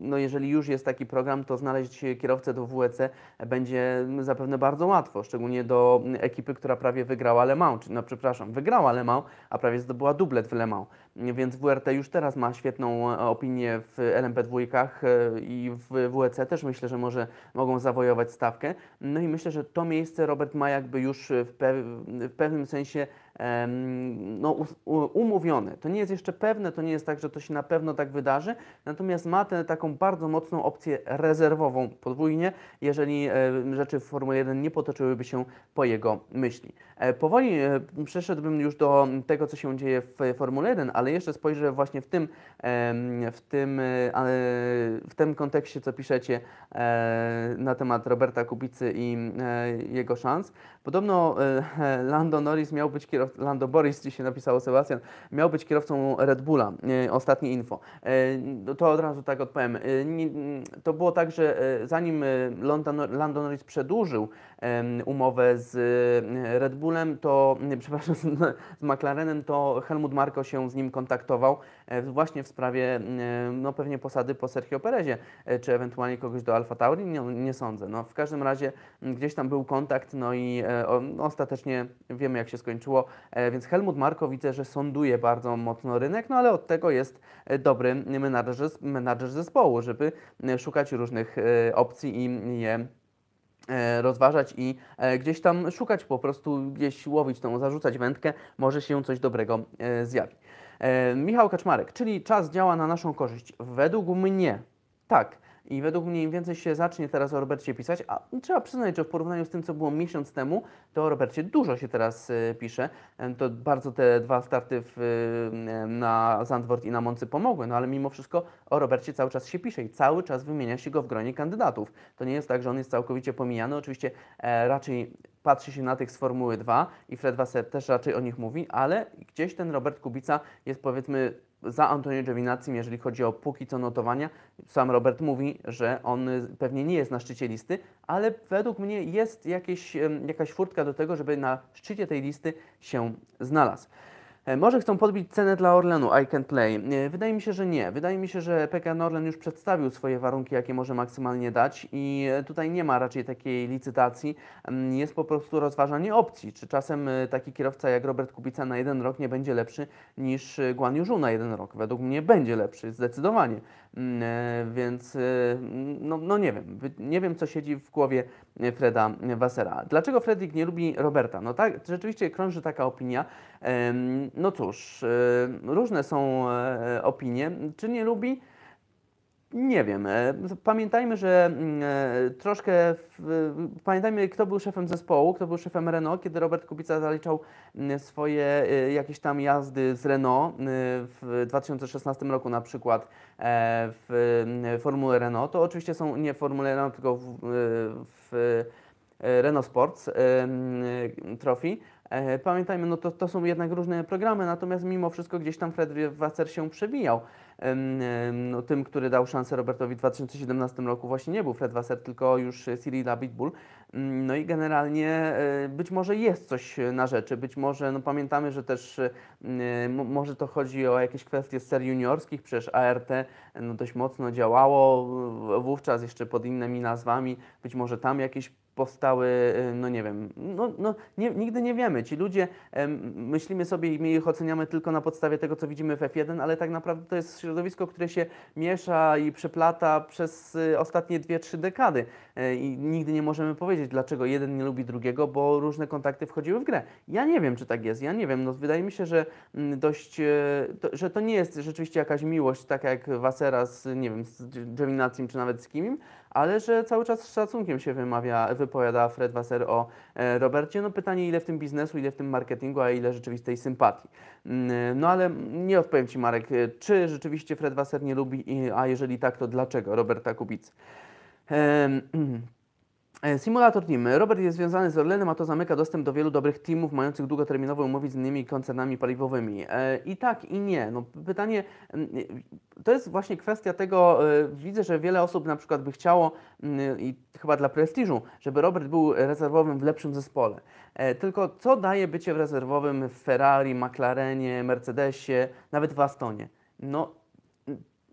no jeżeli już jest jest taki program, to znaleźć kierowcę do WEC będzie zapewne bardzo łatwo, szczególnie do ekipy, która prawie wygrała Le Mans, czy, no przepraszam, wygrała Le Mans, a prawie zdobyła dublet w Le Mans. Więc WRT już teraz ma świetną e, opinię w LMP2 e, i w WEC też myślę, że może mogą zawojować stawkę. No i myślę, że to miejsce Robert ma jakby już w, pe w pewnym sensie no, umówione. To nie jest jeszcze pewne, to nie jest tak, że to się na pewno tak wydarzy, natomiast ma tę taką bardzo mocną opcję rezerwową podwójnie, jeżeli e, rzeczy w Formule 1 nie potoczyłyby się po jego myśli. E, powoli e, przeszedłbym już do tego, co się dzieje w Formule 1, ale jeszcze spojrzę właśnie w tym, w tym, w tym kontekście, co piszecie na temat Roberta Kubicy i jego szans. Podobno Lando Norris miał być kierowcą Lando Boris dzisiaj napisało Sebastian, miał być kierowcą Red Bulla, e, ostatnie info. E, no to od razu tak odpowiem. E, to było tak, że zanim Lando Norris przedłużył umowę z Red Bullem, to, przepraszam, z McLarenem, to Helmut Marko się z nim kontaktował właśnie w sprawie, no pewnie posady po Sergio Perezie, czy ewentualnie kogoś do Alfa Tauri, nie, nie sądzę. No, w każdym razie gdzieś tam był kontakt, no i ostatecznie wiemy jak się skończyło. E, więc Helmut Marko widzę, że sonduje bardzo mocno rynek, no ale od tego jest e, dobry menadżer, menadżer zespołu, żeby e, szukać różnych opcji i je rozważać i gdzieś tam szukać po prostu, gdzieś łowić tą, zarzucać wędkę, może się coś dobrego zjawi. Michał Kaczmarek, czyli czas działa na naszą korzyść. Według mnie tak. I według mnie im więcej się zacznie teraz o Robercie pisać, a trzeba przyznać, że w porównaniu z tym, co było miesiąc temu, to o Robercie dużo się teraz y, pisze. E, to bardzo te dwa starty w, y, na Zandvoort i na Moncy pomogły, no ale mimo wszystko o Robercie cały czas się pisze i cały czas wymienia się go w gronie kandydatów. To nie jest tak, że on jest całkowicie pomijany. Oczywiście e, raczej patrzy się na tych z Formuły 2 i Fred Wasser też raczej o nich mówi, ale gdzieś ten Robert Kubica jest powiedzmy za Antonio Giovinazzi, jeżeli chodzi o póki co notowania. Sam Robert mówi, że on y, pewnie nie jest na szczycie listy, ale według mnie jest jakieś, jakaś furtka do tego, żeby na szczycie tej listy się znalazł. E, może chcą podbić cenę dla Orlenu I can play. E, wydaje mi się, że nie. Wydaje mi się, że PKN Orlen już przedstawił swoje warunki, jakie może maksymalnie dać i e, tutaj nie ma raczej takiej licytacji. Mm, jest po prostu rozważanie opcji. Czy czasem taki kierowca jak Robert Kubica na jeden rok nie będzie lepszy niż Guan Yu na jeden rok? Według mnie będzie lepszy, zdecydowanie. Mm, e, więc e, mm, no, no nie wiem, nie wiem co siedzi w głowie e, Freda Wassera. Dlaczego Fredrik nie lubi Roberta? No tak, rzeczywiście krąży taka opinia. No cóż, różne są opinie. Czy nie lubi? Nie wiem. E, pamiętajmy, że mm, e, troszkę. Pamiętajmy, kto był szefem zespołu, kto był szefem Renault, kiedy Robert Kubica zaliczał mm, swoje e, jakieś tam jazdy z Renault w 2016 roku, na przykład w mm, Formule Renault. To oczywiście są nie Formule Renault, tylko w, w Renault Sports Trophy. E, pamiętajmy, no to, to są jednak różne programy, natomiast mimo wszystko gdzieś tam Fred Wasser się przebijał. No, tym, który dał szansę Robertowi w 2017 roku właśnie nie był Fred Wasser, tylko już Cyrilla Bitbull. Mm, no i generalnie e, być może jest coś na rzeczy, być może, no pamiętamy, że też e, może to chodzi o jakieś kwestie z ser juniorskich, przecież ART no, dość mocno działało wówczas jeszcze pod innymi nazwami, być może tam jakieś powstały, y, no nie wiem, no, no nie, nigdy nie wiemy. Ci ludzie, em, myślimy sobie i my ich oceniamy tylko na podstawie tego, co widzimy w F1, ale tak naprawdę to jest środowisko, które się miesza i przeplata przez y, ostatnie 2-3 dekady e, i nigdy nie możemy powiedzieć, dlaczego jeden nie lubi drugiego, bo różne kontakty wchodziły w grę. Ja nie wiem, czy tak jest, ja nie wiem, no wydaje mi się, że m, mm, dość, e, to, że to nie jest rzeczywiście jakaś miłość, tak jak Wasera z, nie wiem, z Geminacją czy nawet z kimim, ale że cały czas z szacunkiem się wymawia, wypowiada Fred Wasser o e, Robercie. No pytanie, ile w tym biznesu, ile w tym marketingu, a ile rzeczywistej sympatii. Mm, no ale nie odpowiem Ci Marek, e, czy rzeczywiście Fred Wasser nie lubi, a jeżeli tak, to dlaczego Roberta Kubicy? E, simulator Team. Robert jest związany z Orlenem, a to zamyka dostęp do wielu dobrych teamów mających długoterminowe umowy z innymi koncernami paliwowymi. E, I tak, i nie. No, pytanie, y, to jest właśnie kwestia tego, e, widzę, że wiele osób na przykład by chciało, i chyba dla prestiżu, żeby Robert był rezerwowym w lepszym zespole. Tylko co daje bycie w rezerwowym w Ferrari, McLarenie, Mercedesie, nawet w Astonie? No,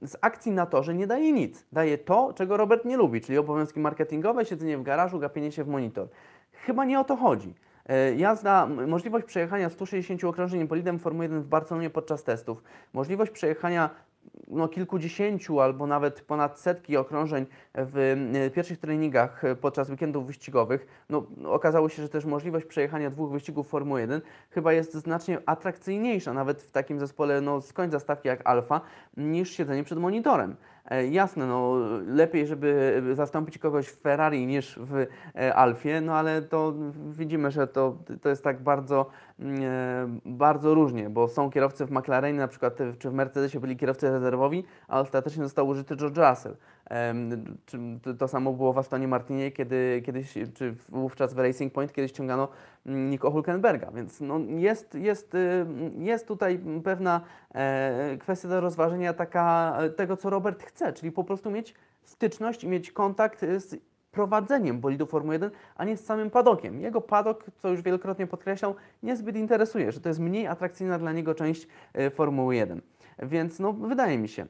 z akcji na torze nie daje nic. Daje to, czego Robert nie lubi, czyli obowiązki marketingowe, siedzenie w garażu, gapienie się w monitor. Chyba nie o to chodzi. E, jazda, możliwość przejechania 160 okrążeń polidem Formuły 1 w Barcelonie podczas testów, możliwość przejechania no, kilkudziesięciu albo nawet ponad setki okrążeń w e, pierwszych treningach e, podczas weekendów wyścigowych, no, okazało się, że też możliwość przejechania dwóch wyścigów Formuły 1 chyba jest znacznie atrakcyjniejsza, nawet w takim zespole no, z końca stawki jak Alfa, niż siedzenie przed monitorem. E, jasne, no lepiej, żeby zastąpić kogoś w Ferrari niż w e, Alfie, no ale to widzimy, że to, to jest tak bardzo, mm, e, bardzo różnie, bo są kierowcy w McLarenie na przykład, czy w Mercedesie byli kierowcy rezerwowi, a ostatecznie został użyty George Russell. To samo było w Astonie Martinie, kiedy kiedyś, czy wówczas w Racing Point, kiedy ściągano Niko Hulkenberga. Więc no jest, jest, y, jest tutaj pewna e, kwestia do rozważenia taka, e, tego, co Robert chce, czyli po prostu mieć styczność i mieć kontakt e, z prowadzeniem bolidu Formuły 1, a nie z samym padokiem. Jego padok, co już wielokrotnie podkreślał, niezbyt interesuje, że to jest mniej atrakcyjna dla niego część Formuły 1. Więc no, wydaje mi się,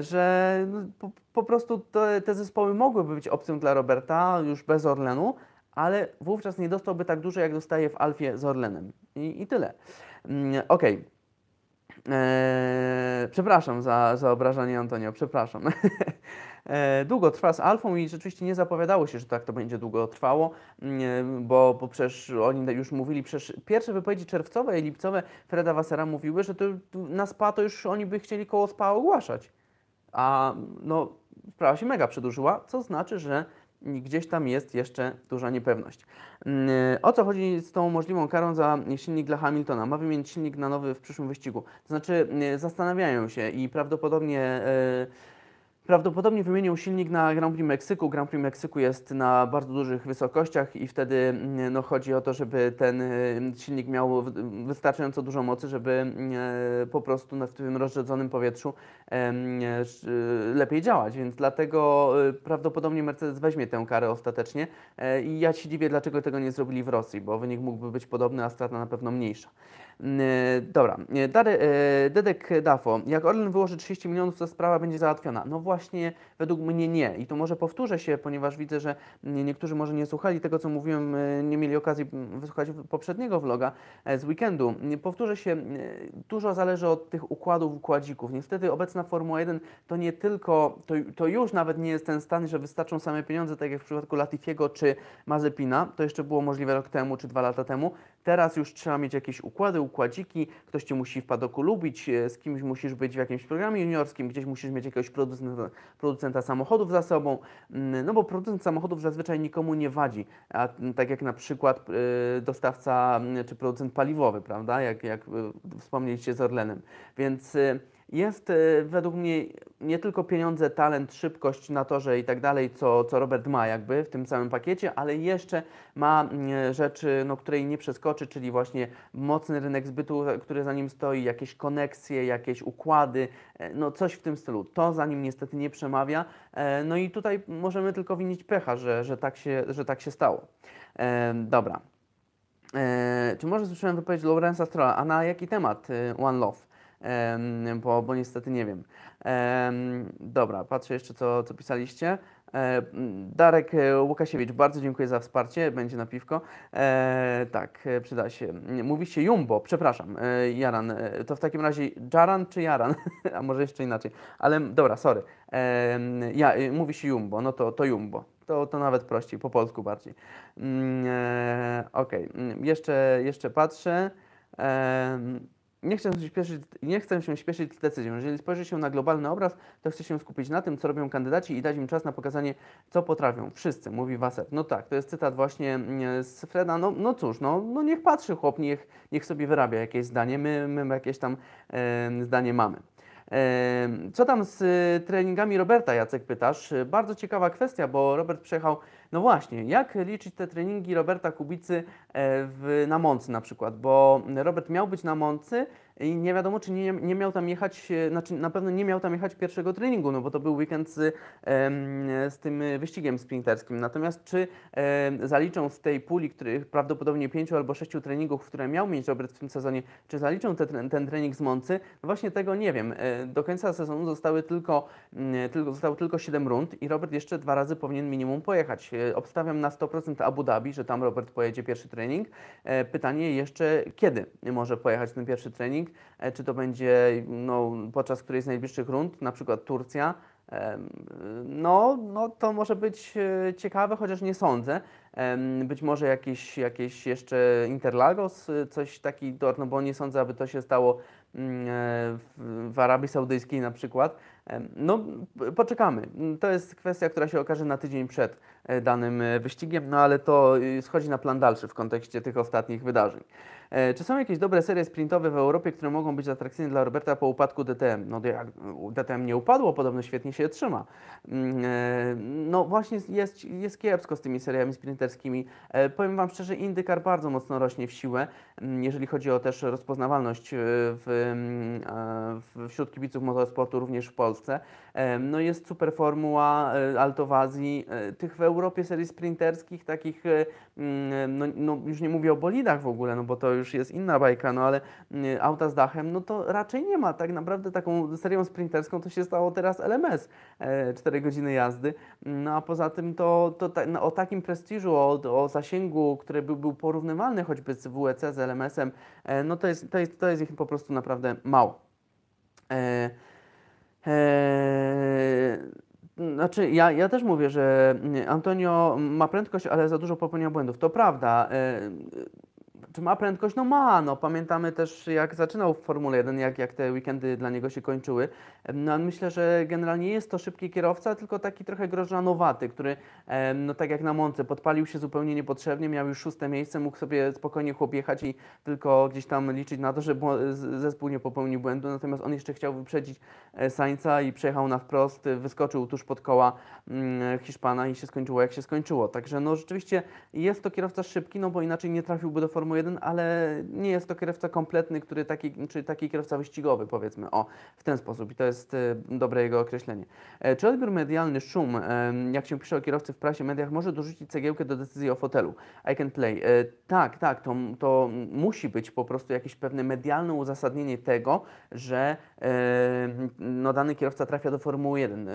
że no, po, po prostu te, te, zespoły mogłyby być opcją dla Roberta już bez Orlenu, ale wówczas nie dostałby tak dużo, jak dostaje w Alfie z Orlenem. I, i tyle. Ok. Mm, okej. Eee, przepraszam za, za obrażanie Antonio, przepraszam. E, długo trwa z Alfą i rzeczywiście nie zapowiadało się, że tak to będzie długo trwało, mm, e, bo, bo przecież oni już mówili, przecież pierwsze wypowiedzi czerwcowe i lipcowe Freda Wassera mówiły, że to na SPA to już oni by chcieli koło SPA ogłaszać. A no, sprawa się mega przedłużyła, co znaczy, że gdzieś tam jest jeszcze duża niepewność. Mm, o co chodzi z tą możliwą karą za silnik dla Hamiltona? Ma wymienić silnik na nowy w przyszłym wyścigu. To znaczy mm, zastanawiają się i prawdopodobnie e, Prawdopodobnie wymienią silnik na Grand Prix Meksyku. Grand Prix Meksyku jest na bardzo dużych wysokościach i wtedy mm, no, chodzi o to, żeby ten y, silnik miał wystarczająco dużo mocy, żeby y, po prostu na tym rozrzedzonym powietrzu y, lepiej działać. Więc dlatego prawdopodobnie Mercedes weźmie tę karę ostatecznie e, i ja się dziwię, dlaczego tego nie zrobili w Rosji, bo wynik mógłby być podobny, a strata na pewno mniejsza. Yy, dobra, yy, Dary, yy, Dedek Dafo, jak Orlen wyłoży 30 milionów, to sprawa będzie załatwiona. No właśnie, według mnie nie. I to może powtórzę się, ponieważ widzę, że niektórzy może nie słuchali tego, co mówiłem, nie mieli okazji wysłuchać poprzedniego vloga e, z weekendu. Powtórzę się, dużo zależy od tych układów, układzików. Niestety obecna Formuła 1 to nie tylko, to, to już nawet nie jest ten stan, że wystarczą same pieniądze, tak jak w przypadku Latifiego czy Mazepina, to jeszcze było możliwe rok temu czy dwa lata temu. Teraz już trzeba mieć jakieś układy, układziki, ktoś cię musi w padoku lubić, e, z kimś musisz być w jakimś programie juniorskim, gdzieś musisz mieć jakiegoś producenta, producenta samochodów za sobą, mm, no bo producent samochodów zazwyczaj nikomu nie wadzi, a mm, tak jak na przykład e, dostawca mm, czy producent paliwowy, prawda, jak, jak e, wspomnieliście z Orlenem. Więc jest e, według mnie nie tylko pieniądze, talent, szybkość na torze i tak dalej, co, co Robert ma jakby w tym samym pakiecie, ale jeszcze ma mm, e, rzeczy, no, której nie przeskoczy, czyli właśnie mocny rynek zbytu, e, który za nim stoi, jakieś koneksje, jakieś układy, no coś w tym stylu. To za nim niestety nie przemawia. No i tutaj możemy tylko winić pecha, że, że, tak, się, że tak się stało. E, dobra. E, czy może słyszałem wypowiedź Lorenza Strola? A na jaki temat One Love? bo, bo niestety nie wiem. Dobra, patrzę jeszcze, co, co pisaliście. Darek e, Łukasiewicz, bardzo dziękuję za wsparcie, będzie na piwko. E, tak, e, przyda się. Mówiście Jumbo, przepraszam, e, Jaran. E, to w takim razie Jaran czy Jaran? A może jeszcze inaczej. Ale dobra, sorry. E, ja, mówi się Jumbo, no to, to Jumbo. To, to nawet prościej, po polsku bardziej. Mm, e, Okej, okay. Mm, jeszcze, jeszcze patrzę. E, nie chcę, się śpieszyć, nie chcę się śpieszyć z decyzją. Jeżeli spojrzy się na globalny obraz, to chcę się skupić na tym, co robią kandydaci i dać im czas na pokazanie, co potrafią. Wszyscy, mówi Wasser. No tak, to jest cytat właśnie mm, z Freda. No, no cóż, no, no niech patrzy chłop, niech, niech sobie wyrabia jakieś zdanie. My, my jakieś tam e, zdanie mamy. E, co tam z y, treningami Roberta, Jacek, pytasz? Bardzo ciekawa kwestia, bo Robert przejechał no właśnie, jak liczyć te treningi Roberta Kubicy e, w, na mący na przykład? Bo Robert miał być na mący, i nie wiadomo, czy nie, nie miał tam jechać, e, znaczy na pewno nie miał tam jechać pierwszego treningu, no bo to był weekend z, z tym wyścigiem sprinterskim. Natomiast czy zaliczą z tej puli, których prawdopodobnie pięciu albo sześciu treningów, które miał mieć Robert w tym sezonie, czy zaliczą te, ten trening z Moncy? No właśnie tego nie wiem. E, do końca sezonu zostały tylko, tylko, zostało tylko 7 rund i Robert jeszcze dwa razy powinien minimum pojechać. E, obstawiam na 100% Abu Dhabi, że tam Robert pojedzie pierwszy trening. Pytanie jeszcze, kiedy może pojechać ten pierwszy trening? E, czy to będzie no, podczas którejś z najbliższych rund, na przykład Turcja, no, no to może być e, ciekawe, chociaż nie sądzę. Być może jakieś, jakieś jeszcze Interlagos, e, coś taki no bo nie sądzę, aby to się stało mm, w Arabii Saudyjskiej na przykład. No, poczekamy. To jest kwestia, która się okaże na tydzień przed danym wyścigiem, no ale to schodzi na plan dalszy w kontekście tych ostatnich wydarzeń. E, czy są jakieś dobre serie sprintowe w Europie, które mogą być atrakcyjne dla Roberta po upadku DTM? No DTM nie upadło, podobno świetnie się trzyma. Mm, e, no właśnie jest, jest kiepsko z tymi seriami sprinterskimi. E, powiem Wam szczerze, Indykar bardzo mocno rośnie w siłę, mm, jeżeli chodzi o też rozpoznawalność mm, w, wśród kibiców motorsportu, również w Polsce. No jest Super Formuła, Alto tych w Europie serii sprinterskich, takich, no, no już nie mówię o bolidach w ogóle, no bo to już już jest inna bajka, no ale mm, auta z dachem, no to raczej nie ma. Tak naprawdę taką serią sprinterską to się stało teraz LMS, 4 e, godziny jazdy. No a poza tym to, to ta, no, o takim prestiżu, o, o zasięgu, który był był porównywalny choćby z WEC, z LMS-em, e, no to jest, to, jest, to jest ich po prostu naprawdę mało. E, e, znaczy, ja, ja też mówię, że mm, Antonio ma prędkość, ale za dużo popełnia błędów. To prawda. E, czy ma prędkość? No ma, no pamiętamy też jak zaczynał w Formule 1, jak, jak te weekendy dla niego się kończyły. No myślę, że generalnie jest to szybki kierowca, tylko taki trochę grożanowaty, który no tak jak na Monce podpalił się zupełnie niepotrzebnie, miał już szóste miejsce, mógł sobie spokojnie chłop jechać i tylko gdzieś tam liczyć na to, że zespół nie popełnił błędu, natomiast on jeszcze chciał wyprzedzić e, Sańca i przejechał na wprost, e, wyskoczył tuż pod koła mm, e, Hiszpana i się skończyło jak się skończyło. Także no rzeczywiście jest to kierowca szybki, no bo inaczej nie trafiłby do Formuły 1, ale nie jest to kierowca kompletny, który taki, czy taki kierowca wyścigowy, powiedzmy, o, w ten sposób i to jest y, dobre jego określenie. E, czy odbiór medialny szum, e, jak się pisze o kierowcy w prasie, mediach, może dorzucić cegiełkę do decyzji o fotelu? I can play. E, tak, tak, to, to musi być po prostu jakieś pewne medialne uzasadnienie tego, że no, dany kierowca trafia do Formuły 1.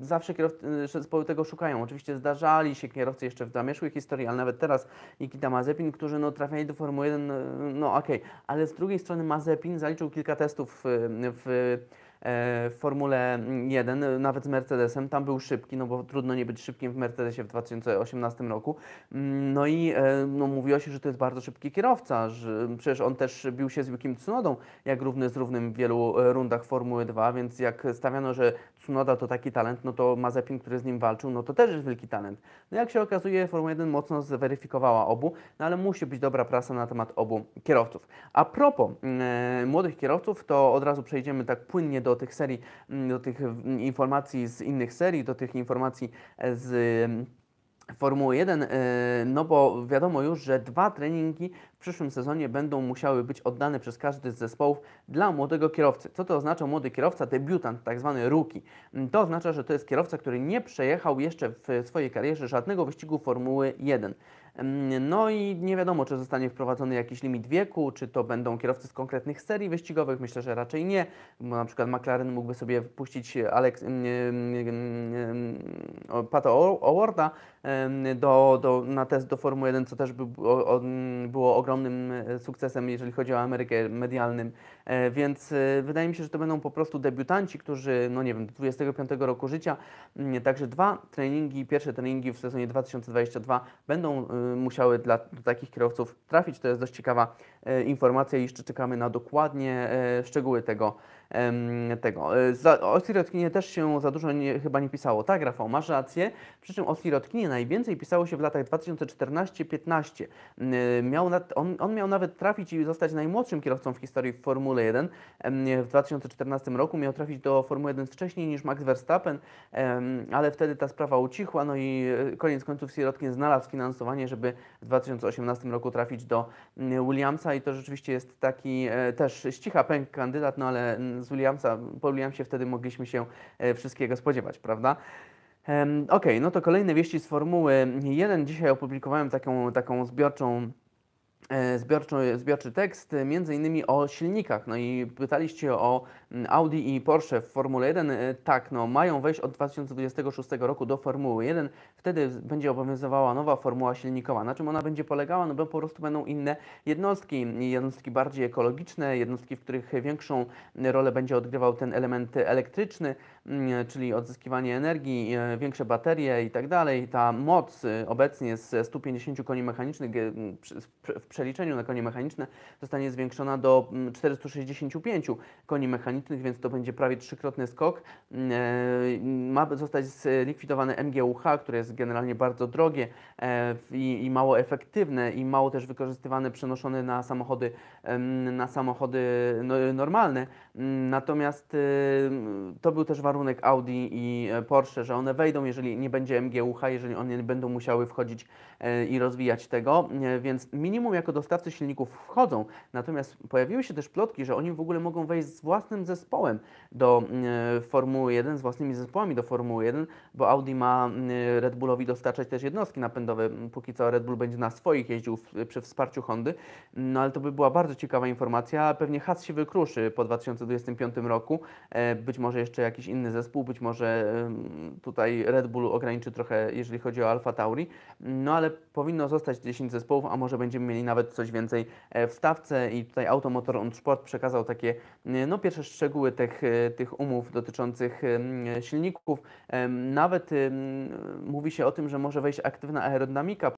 Zawsze kierowcy zespoły tego szukają. Oczywiście zdarzali się kierowcy jeszcze w zamierzchłej historii, ale nawet teraz Nikita Mazepin, którzy no, trafiali do do Formuły 1, no, no okej, okay. ale z drugiej strony Mazepin zaliczył kilka testów y, w, w E, w Formule 1, nawet z Mercedesem. Tam był szybki, no bo trudno nie być szybkim w Mercedesie w 2018 roku. Mm, no i e, no, mówiło się, że to jest bardzo szybki kierowca. Że przecież on też bił się z Yukim Tsunodą, jak równy z równym w wielu e, rundach Formuły 2, więc jak stawiano, że Tsunoda to taki talent, no to Mazepin, który z nim walczył, no to też jest wielki talent. No jak się okazuje, Formuła 1 mocno zweryfikowała obu, no ale musi być dobra prasa na temat obu kierowców. A propos mm, e, młodych kierowców, to od razu przejdziemy tak płynnie do do tych serii, mm, do tych mm, informacji z innych serii, do tych informacji e, z mm, Formuły 1, e, no bo wiadomo już, że dwa treningi w przyszłym sezonie będą musiały być oddane przez każdy z zespołów dla młodego kierowcy. Co to oznacza młody kierowca, debiutant, tak zwany rookie? To oznacza, że to jest kierowca, który nie przejechał jeszcze w swojej karierze żadnego wyścigu Formuły 1. No i nie wiadomo, czy zostanie wprowadzony jakiś limit wieku, czy to będą kierowcy z konkretnych serii wyścigowych. Myślę, że raczej nie, bo na przykład McLaren mógłby sobie wpuścić Alex, Pato Awarda do, do, na test do Formuły 1, co też by było, było ogromnym e, sukcesem, jeżeli chodzi o Amerykę medialnym. E, więc e, wydaje mi się, że to będą po prostu debiutanci, którzy, no nie wiem, 25 roku życia. Także dwa treningi, pierwsze treningi w sezonie 2022 będą musiały dla takich kierowców trafić. To jest dość ciekawa e, informacja i jeszcze czekamy na dokładnie e, szczegóły tego tego. E, o Sirotkinie też się za dużo nie, chyba nie pisało. Tak, Rafał, masz rację. Przy czym o Sirotkinie najwięcej pisało się w latach 2014-15. Miał on, on, miał nawet trafić i zostać najmłodszym kierowcą w historii w Formule 1. W 2014 roku miał trafić do Formuły 1 wcześniej niż Max Verstappen, ale wtedy ta sprawa ucichła, no i e, koniec końców Sirotkin znalazł finansowanie, żeby w 2018 roku trafić do mm, Williamsa i to rzeczywiście jest taki e, też ścicha pęk kandydat, no ale mm, z Williamsa, po Williamsie wtedy mogliśmy się e, wszystkiego spodziewać, prawda? Okej, okay, no to kolejne wieści z Formuły 1. Dzisiaj opublikowałem taką, taką zbiorczą e, zbiorczy, zbiorczy tekst, między innymi o silnikach. No i pytaliście o Audi i Porsche w Formule 1, e, tak, no, mają wejść od 2026 roku do Formuły 1. Wtedy będzie obowiązywała nowa formuła silnikowa. Na czym ona będzie polegała? No bo po prostu będą inne jednostki. Jednostki bardziej ekologiczne, jednostki, w których większą rolę będzie odgrywał ten element elektryczny, mm, czyli odzyskiwanie energii, e, większe baterie i tak dalej. Ta moc e, obecnie z 150 koni mechanicznych w przeliczeniu na konie mechaniczne zostanie zwiększona do 465 mm, koni mechanicznych więc to będzie prawie trzykrotny skok. E, ma zostać zlikwidowane MGUH, które jest generalnie bardzo drogie e, i, i mało efektywne i mało też wykorzystywane, przenoszone na samochody, na samochody no, normalne. Mm, natomiast y, to był też warunek Audi i e, Porsche, że one wejdą, jeżeli nie będzie MGUH, jeżeli one nie będą musiały wchodzić e, i rozwijać tego, e, więc minimum jako dostawcy silników wchodzą. Natomiast pojawiły się też plotki, że oni w ogóle mogą wejść z własnym zespołem do Formuły 1, z własnymi zespołami do Formuły 1, bo Audi ma Red Bullowi dostarczać też jednostki napędowe. Mm, póki co Red Bull będzie na swoich jeździł przy wsparciu Hondy, no ale to by była bardzo ciekawa informacja. Pewnie Haas się wykruszy po 2000 2025 roku. E, być może jeszcze jakiś inny zespół, być może tutaj Red Bull ograniczy trochę, jeżeli chodzi o Alfa Tauri. No ale powinno zostać 10 zespołów, a może będziemy mieli nawet coś więcej e, w stawce i tutaj Automotor on Sport przekazał takie e, no, pierwsze szczegóły tych, tych umów dotyczących silników. Nawet mówi się o tym, że może wejść aktywna aerodynamika